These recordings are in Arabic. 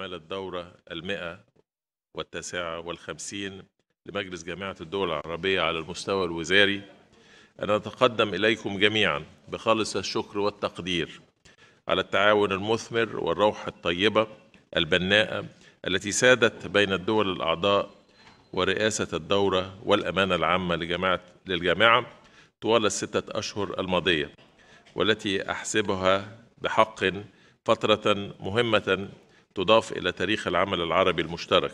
أعمال الدورة المئة والتاسعة والخمسين لمجلس جامعة الدول العربية على المستوى الوزاري أنا أتقدم إليكم جميعا بخالص الشكر والتقدير على التعاون المثمر والروح الطيبة البناءة التي سادت بين الدول الأعضاء ورئاسة الدورة والأمانة العامة لجامعة للجامعة طوال الستة أشهر الماضية والتي أحسبها بحق فترة مهمة تضاف إلى تاريخ العمل العربي المشترك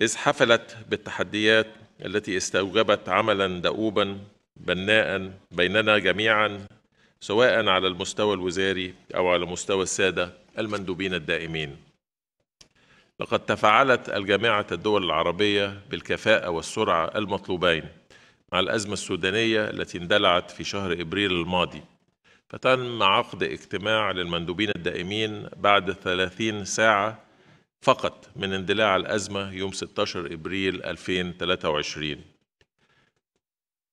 إذ حفلت بالتحديات التي استوجبت عملا دؤوبا بناء بيننا جميعا سواء على المستوى الوزاري أو على مستوى السادة المندوبين الدائمين لقد تفاعلت الجامعة الدول العربية بالكفاءة والسرعة المطلوبين مع الأزمة السودانية التي اندلعت في شهر إبريل الماضي فتم عقد اجتماع للمندوبين الدائمين بعد 30 ساعة فقط من اندلاع الأزمة يوم 16 إبريل 2023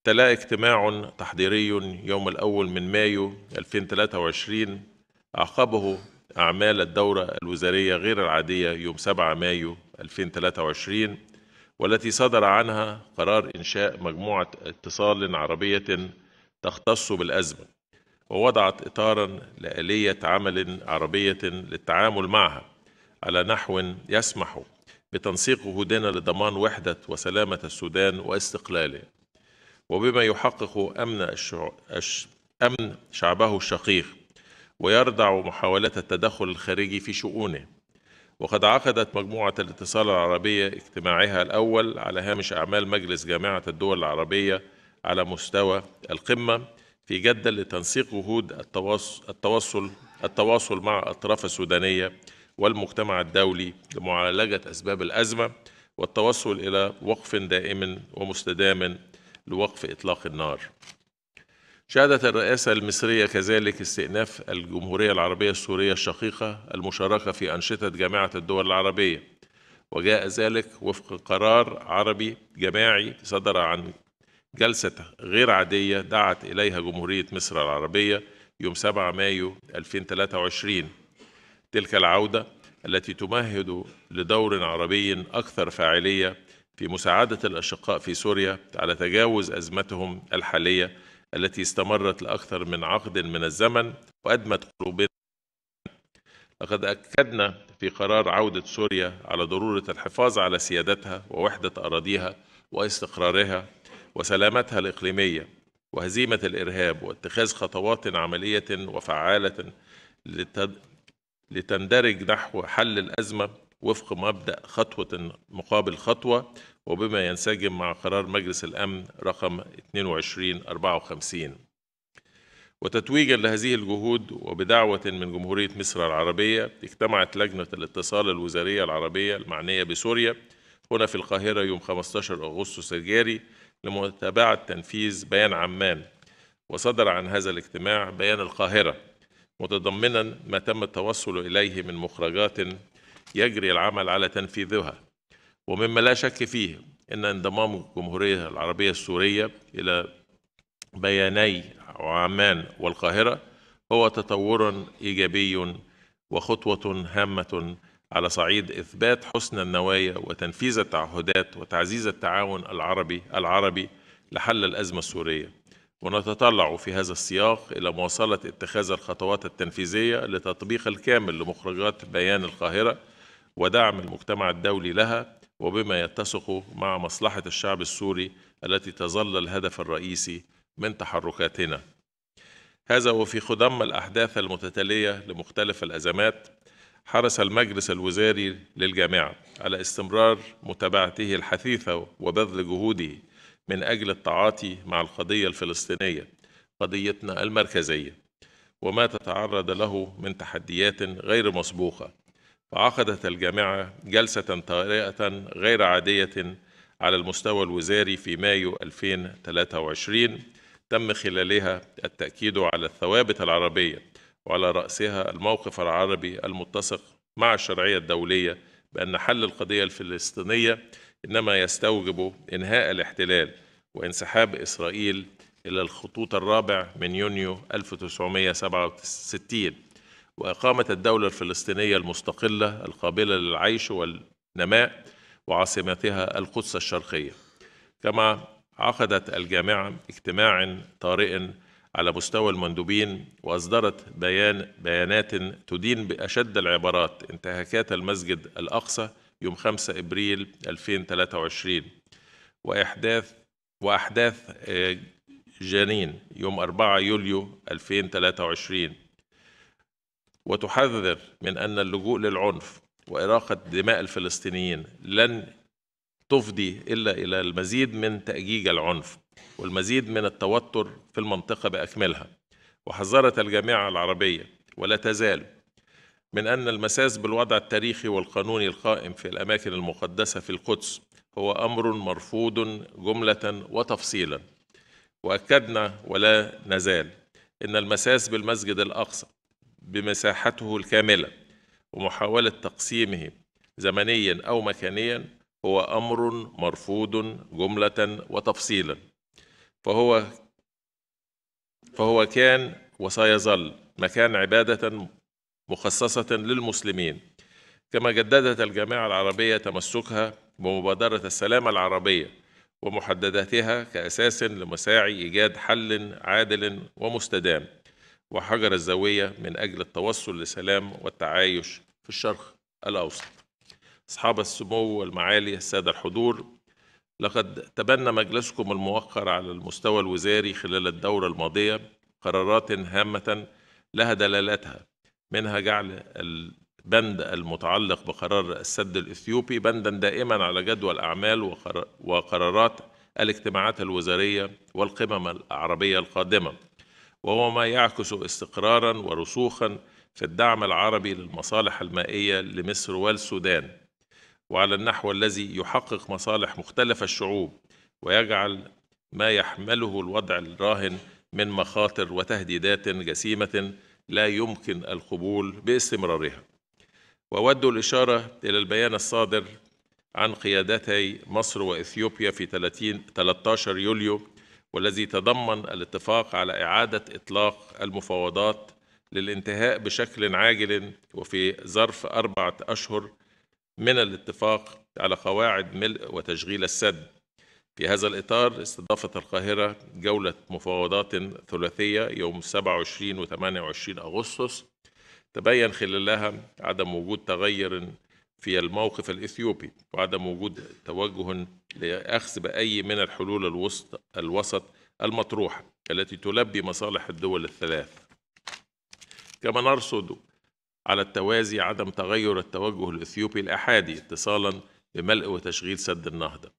تلا اجتماع تحضيري يوم الأول من مايو 2023 أعقبه أعمال الدورة الوزارية غير العادية يوم 7 مايو 2023 والتي صدر عنها قرار إنشاء مجموعة اتصال عربية تختص بالأزمة ووضعت إطارا لآلية عمل عربية للتعامل معها على نحو يسمح بتنسيق جهودنا لضمان وحدة وسلامة السودان واستقلاله وبما يحقق أمن, أمن شعبه الشقيق ويردع محاولات التدخل الخارجي في شؤونه وقد عقدت مجموعة الاتصال العربية اجتماعها الأول على هامش أعمال مجلس جامعة الدول العربية على مستوى القمة في جدة لتنسيق جهود التواصل التواصل مع الأطراف السودانية والمجتمع الدولي لمعالجة أسباب الأزمة والتوصل إلى وقف دائم ومستدام لوقف إطلاق النار. شهدت الرئاسة المصرية كذلك استئناف الجمهورية العربية السورية الشقيقة المشاركة في أنشطة جامعة الدول العربية وجاء ذلك وفق قرار عربي جماعي صدر عن جلسة غير عادية دعت إليها جمهورية مصر العربية يوم 7 مايو 2023 تلك العودة التي تمهد لدور عربي أكثر فاعلية في مساعدة الأشقاء في سوريا على تجاوز أزمتهم الحالية التي استمرت لأكثر من عقد من الزمن وأدمت قلوبنا لقد أكدنا في قرار عودة سوريا على ضرورة الحفاظ على سيادتها ووحدة أراضيها واستقرارها وسلامتها الإقليمية وهزيمة الإرهاب واتخاذ خطوات عملية وفعالة لتندرج نحو حل الأزمة وفق مبدأ خطوة مقابل خطوة وبما ينسجم مع قرار مجلس الأمن رقم 2254 وتتويجا لهذه الجهود وبدعوة من جمهورية مصر العربية اجتمعت لجنة الاتصال الوزارية العربية المعنية بسوريا هنا في القاهرة يوم 15 أغسطس الجاري لمتابعة تنفيذ بيان عمان وصدر عن هذا الاجتماع بيان القاهرة متضمنا ما تم التوصل إليه من مخرجات يجري العمل على تنفيذها ومما لا شك فيه أن انضمام الجمهورية العربية السورية إلى بياني عمان والقاهرة هو تطور إيجابي وخطوة هامة على صعيد إثبات حسن النوايا وتنفيذ التعهدات وتعزيز التعاون العربي العربي لحل الأزمة السورية ونتطلع في هذا السياق إلى مواصلة اتخاذ الخطوات التنفيذية لتطبيق الكامل لمخرجات بيان القاهرة ودعم المجتمع الدولي لها وبما يتسق مع مصلحة الشعب السوري التي تظل الهدف الرئيسي من تحركاتنا هذا وفي خضم الأحداث المتتالية لمختلف الأزمات حرص المجلس الوزاري للجامعة على استمرار متابعته الحثيثة وبذل جهوده من أجل التعاطي مع القضية الفلسطينية قضيتنا المركزية وما تتعرض له من تحديات غير مسبوقة فعقدت الجامعة جلسة طارئة غير عادية على المستوى الوزاري في مايو 2023 تم خلالها التأكيد على الثوابت العربية وعلى رأسها الموقف العربي المتسق مع الشرعية الدولية بأن حل القضية الفلسطينية إنما يستوجب إنهاء الاحتلال وانسحاب إسرائيل إلى الخطوط الرابع من يونيو 1967 وإقامة الدولة الفلسطينية المستقلة القابلة للعيش والنماء وعاصمتها القدس الشرقية كما عقدت الجامعة اجتماع طارئ على مستوى المندوبين وأصدرت بيان بيانات تدين بأشد العبارات انتهاكات المسجد الأقصى يوم 5 إبريل 2023 وإحداث وأحداث آه، جنين يوم 4 يوليو 2023 وتحذر من أن اللجوء للعنف وإراقة دماء الفلسطينيين لن تفضي إلا إلى المزيد من تأجيج العنف والمزيد من التوتر في المنطقة بأكملها وحذرت الجامعة العربية ولا تزال من أن المساس بالوضع التاريخي والقانوني القائم في الأماكن المقدسة في القدس هو أمر مرفوض جملة وتفصيلا وأكدنا ولا نزال إن المساس بالمسجد الأقصى بمساحته الكاملة ومحاولة تقسيمه زمنيا أو مكانيا هو امر مرفوض جمله وتفصيلا فهو فهو كان وسيظل مكان عباده مخصصه للمسلمين كما جددت الجامعه العربيه تمسكها بمبادره السلام العربيه ومحدداتها كاساس لمساعي ايجاد حل عادل ومستدام وحجر الزاويه من اجل التوصل لسلام والتعايش في الشرق الاوسط أصحاب السمو والمعالي السادة الحضور لقد تبنى مجلسكم الموقر على المستوى الوزاري خلال الدورة الماضية قرارات هامة لها دلالاتها منها جعل البند المتعلق بقرار السد الإثيوبي بندا دائما على جدول أعمال وقرارات الاجتماعات الوزارية والقمم العربية القادمة وهو ما يعكس استقرارا ورسوخا في الدعم العربي للمصالح المائية لمصر والسودان وعلى النحو الذي يحقق مصالح مختلف الشعوب ويجعل ما يحمله الوضع الراهن من مخاطر وتهديدات جسيمه لا يمكن القبول باستمرارها وود الاشاره الى البيان الصادر عن قيادتي مصر واثيوبيا في 30 13 يوليو والذي تضمن الاتفاق على اعاده اطلاق المفاوضات للانتهاء بشكل عاجل وفي ظرف اربعه اشهر من الاتفاق على قواعد ملء وتشغيل السد في هذا الإطار استضافت القاهرة جولة مفاوضات ثلاثية يوم 27 و 28 أغسطس تبين خلالها عدم وجود تغير في الموقف الإثيوبي وعدم وجود توجه لأخذ بأي من الحلول الوسط الوسط المطروحة التي تلبي مصالح الدول الثلاث كما نرصد على التوازي عدم تغير التوجه الإثيوبي الأحادي اتصالا بملء وتشغيل سد النهضة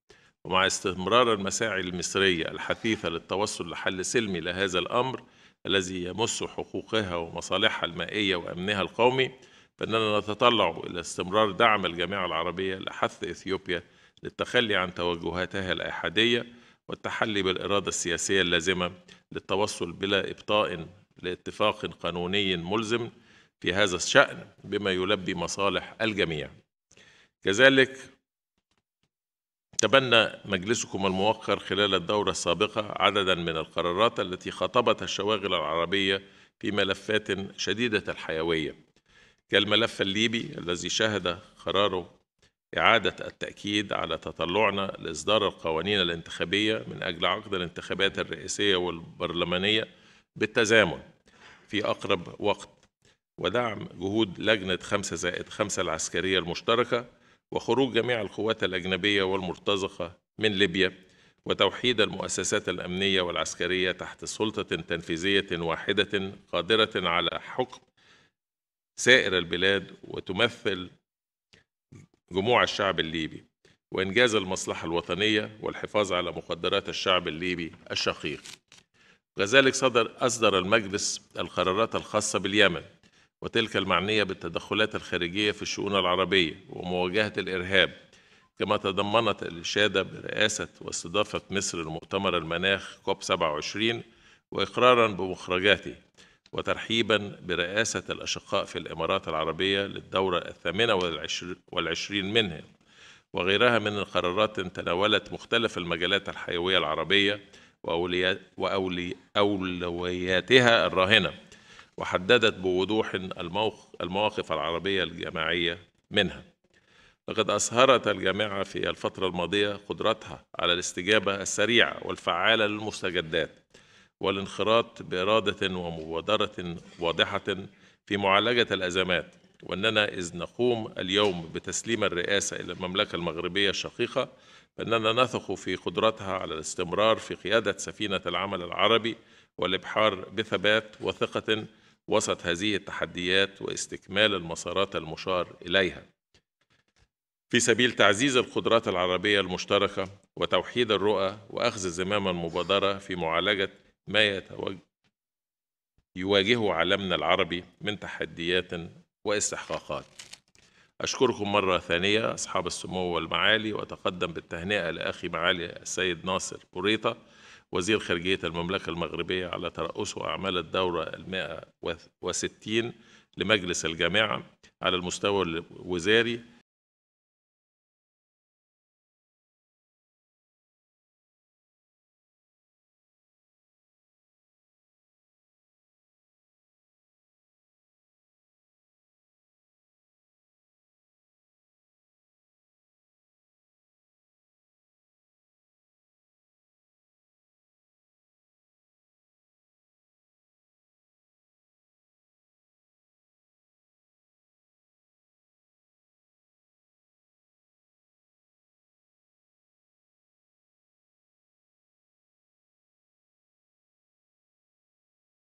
ومع استمرار المساعي المصرية الحثيثة للتوصل لحل سلمي لهذا الأمر الذي يمس حقوقها ومصالحها المائية وأمنها القومي فإننا نتطلع إلى استمرار دعم الجامعة العربية لحث إثيوبيا للتخلي عن توجهاتها الأحادية والتحلي بالإرادة السياسية اللازمة للتوصل بلا إبطاء لاتفاق قانوني ملزم في هذا الشأن بما يلبي مصالح الجميع كذلك تبنى مجلسكم الموقر خلال الدورة السابقة عددا من القرارات التي خاطبت الشواغل العربية في ملفات شديدة الحيوية كالملف الليبي الذي شهد قراره إعادة التأكيد على تطلعنا لإصدار القوانين الانتخابية من أجل عقد الانتخابات الرئيسية والبرلمانية بالتزامن في أقرب وقت ودعم جهود لجنة 5 زائد 5 العسكرية المشتركة وخروج جميع القوات الأجنبية والمرتزقة من ليبيا وتوحيد المؤسسات الأمنية والعسكرية تحت سلطة تنفيذية واحدة قادرة على حكم سائر البلاد وتمثل جموع الشعب الليبي وإنجاز المصلحة الوطنية والحفاظ على مقدرات الشعب الليبي الشقيق. كذلك صدر أصدر المجلس القرارات الخاصة باليمن وتلك المعنية بالتدخلات الخارجية في الشؤون العربية ومواجهة الإرهاب كما تضمنت الإشادة برئاسة واستضافة مصر لمؤتمر المناخ كوب 27 وإقرارا بمخرجاته وترحيبا برئاسة الأشقاء في الإمارات العربية للدورة الثامنة والعشرين منها وغيرها من القرارات تناولت مختلف المجالات الحيوية العربية وأولوياتها الراهنة وحددت بوضوح المواقف العربية الجماعية منها لقد أظهرت الجامعة في الفترة الماضية قدرتها على الاستجابة السريعة والفعالة للمستجدات والانخراط بإرادة ومبادرة واضحة في معالجة الأزمات وأننا إذ نقوم اليوم بتسليم الرئاسة إلى المملكة المغربية الشقيقة فإننا نثق في قدرتها على الاستمرار في قيادة سفينة العمل العربي والإبحار بثبات وثقة وسط هذه التحديات واستكمال المسارات المشار اليها في سبيل تعزيز القدرات العربيه المشتركه وتوحيد الرؤى واخذ زمام المبادره في معالجه ما يواجهه عالمنا العربي من تحديات واستحقاقات أشكركم مرة ثانية أصحاب السمو والمعالي وأتقدم بالتهنئة لأخي معالي السيد ناصر بوريطة وزير خارجية المملكة المغربية على ترأسه أعمال الدورة المائة وستين لمجلس الجامعة على المستوى الوزاري